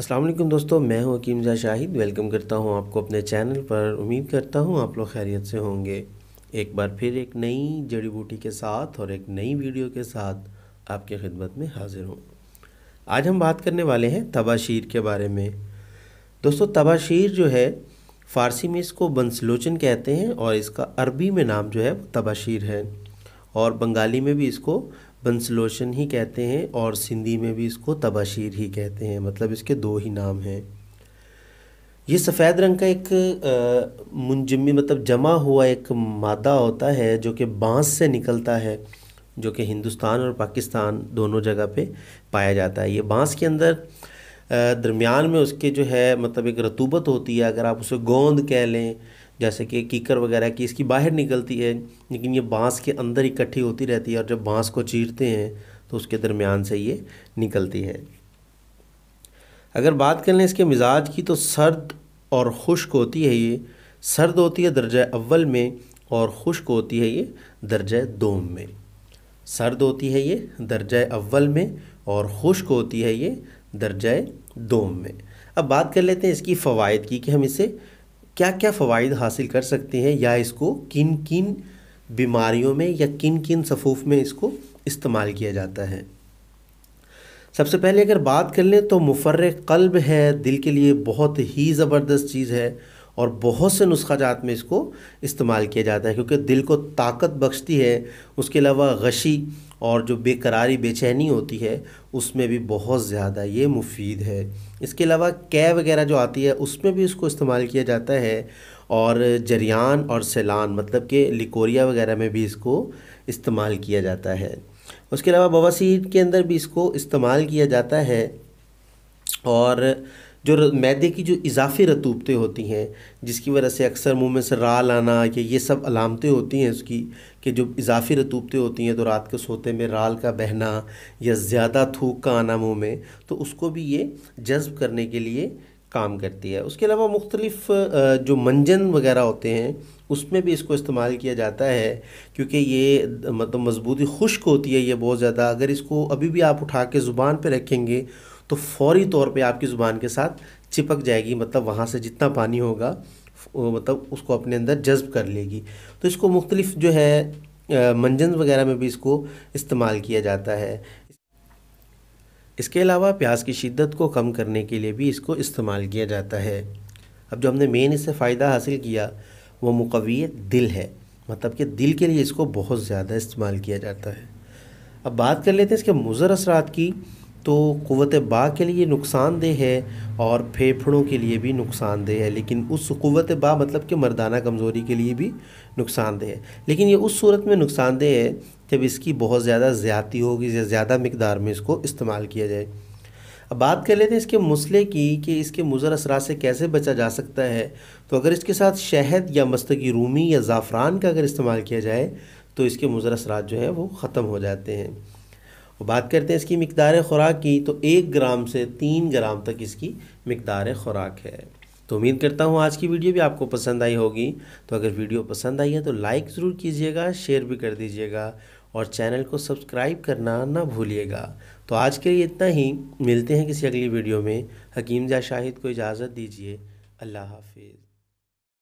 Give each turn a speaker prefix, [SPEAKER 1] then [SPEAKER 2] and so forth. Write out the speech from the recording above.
[SPEAKER 1] असलम दोस्तों मैं हूं हकीम जा शाहिद वेलकम करता हूं आपको अपने चैनल पर उम्मीद करता हूं आप लोग खैरियत से होंगे एक बार फिर एक नई जड़ी बूटी के साथ और एक नई वीडियो के साथ आपके खिदमत में हाजिर हूं आज हम बात करने वाले हैं तबाशीर के बारे में दोस्तों तबाशीर जो है फ़ारसी में इसको बंसलोचन कहते हैं और इसका अरबी में नाम जो है तबाशीर है और बंगाली में भी इसको बंसलोशन ही कहते हैं और सिंधी में भी इसको तबाशीर ही कहते हैं मतलब इसके दो ही नाम हैं ये सफ़ेद रंग का एक मुंजमी मतलब जमा हुआ एक मादा होता है जो कि बांस से निकलता है जो कि हिंदुस्तान और पाकिस्तान दोनों जगह पे पाया जाता है ये बांस के अंदर दरमियान में उसके जो है मतलब एक रतूबत होती है अगर आप उसे गोंद कह लें जैसे कि कीकर वगैरह की इसकी बाहर निकलती है लेकिन ये बाँस के अंदर इकट्ठी होती रहती है और जब बाँस को चीरते हैं तो उसके दरमियान से ये निकलती है अगर बात कर लें इसके मिजाज की तो सर्द और खुश्क होती है ये सर्द होती है दर्जा अव्वल में और खुश्क होती है ये दर्जा दोम में सर्द होती है ये दर्जा अव्वल में और खुश्क होती है ये दर्जा दोम में अब बात कर लेते हैं इसकी फ़वाद की कि हम इसे क्या क्या फ़वाद हासिल कर सकते हैं या इसको किन किन बीमारियों में या किन किन सफ़ूफ़ में इसको इस्तेमाल किया जाता है सबसे पहले अगर बात कर लें तो मुफर कल्ब है दिल के लिए बहुत ही ज़बरदस्त चीज़ है और बहुत से नुस्खा जात में इसको इस्तेमाल किया जाता है क्योंकि दिल को ताकत बख्शती है उसके अलावा गशी और जो बेकरारी बेचैनी होती है उसमें भी बहुत ज़्यादा ये मुफीद है इसके अलावा कै वगैरह जो आती है उसमें भी इसको इस्तेमाल किया जाता है और जरियान और सैलान मतलब कि लिकोरिया वगैरह में भी इसको इस्तेमाल किया जाता है उसके अलावा बवासीर के अंदर भी इसको इस्तेमाल किया जाता है और जो मैदे की जो इजाफी रतूबतें होती हैं जिसकी वजह से अक्सर मुंह में से राल आना या ये सब अलामतें होती हैं उसकी कि जो इजाफी रतूबतें होती हैं तो रात के सोते में राल का बहना या ज़्यादा थूक का आना मुंह में तो उसको भी ये जज्ब करने के लिए काम करती है उसके अलावा मुख्तलिफ जो मंजन वगैरह होते हैं उसमें भी इसको इस्तेमाल किया जाता है क्योंकि ये मतलब मजबूती खुश्क होती है ये बहुत ज़्यादा अगर इसको अभी भी आप उठा के ज़ुबान पर रखेंगे तो फौरी तौर पे आपकी ज़ुबान के साथ चिपक जाएगी मतलब वहाँ से जितना पानी होगा मतलब उसको अपने अंदर जज्ब कर लेगी तो इसको मुख्तलिफ़ जो है मंजन वगैरह में भी इसको इस्तेमाल किया जाता है इसके अलावा प्यास की शिद्दत को कम करने के लिए भी इसको इस्तेमाल किया जाता है अब जो हमने मेन इससे फ़ायदा हासिल किया वो मुकवी दिल है मतलब कि दिल के लिए इसको बहुत ज़्यादा इस्तेमाल किया जाता है अब बात कर लेते हैं इसके मुज़र असरात की तो क़वत बा के लिए नुकसानदेह है और फेफड़ों के लिए भी नुकसानदेह है लेकिन उस क़वत बा मतलब कि मर्दाना कमज़ोरी के लिए भी नुकसानदेह है लेकिन ये उस सूरत में नुकसानदेह है जब इसकी बहुत ज़्यादा ज़्यादी होगी या ज़्यादा मकदार में इसको इस्तेमाल किया जाए अब बात कर लेते हैं इसके मसले की कि इसके मुज़र असरा से कैसे बचा जा सकता है तो अगर इसके साथ शहद या मस्तकी रूमी या ज़ाफ़रान का अगर इस्तेमाल किया जाए तो इसके मुज़र असरा जो हैं वो ख़त्म हो जाते हैं बात करते हैं इसकी मकदार ख़ुराक की तो एक ग्राम से तीन ग्राम तक इसकी मकदार ख़ुराक है तो उम्मीद करता हूँ आज की वीडियो भी आपको पसंद आई होगी तो अगर वीडियो पसंद आई है तो लाइक ज़रूर कीजिएगा शेयर भी कर दीजिएगा और चैनल को सब्सक्राइब करना ना भूलिएगा तो आज के लिए इतना ही मिलते हैं किसी अगली वीडियो में हकीम जा शाहिद को इजाज़त दीजिए अल्लाह हाफिज़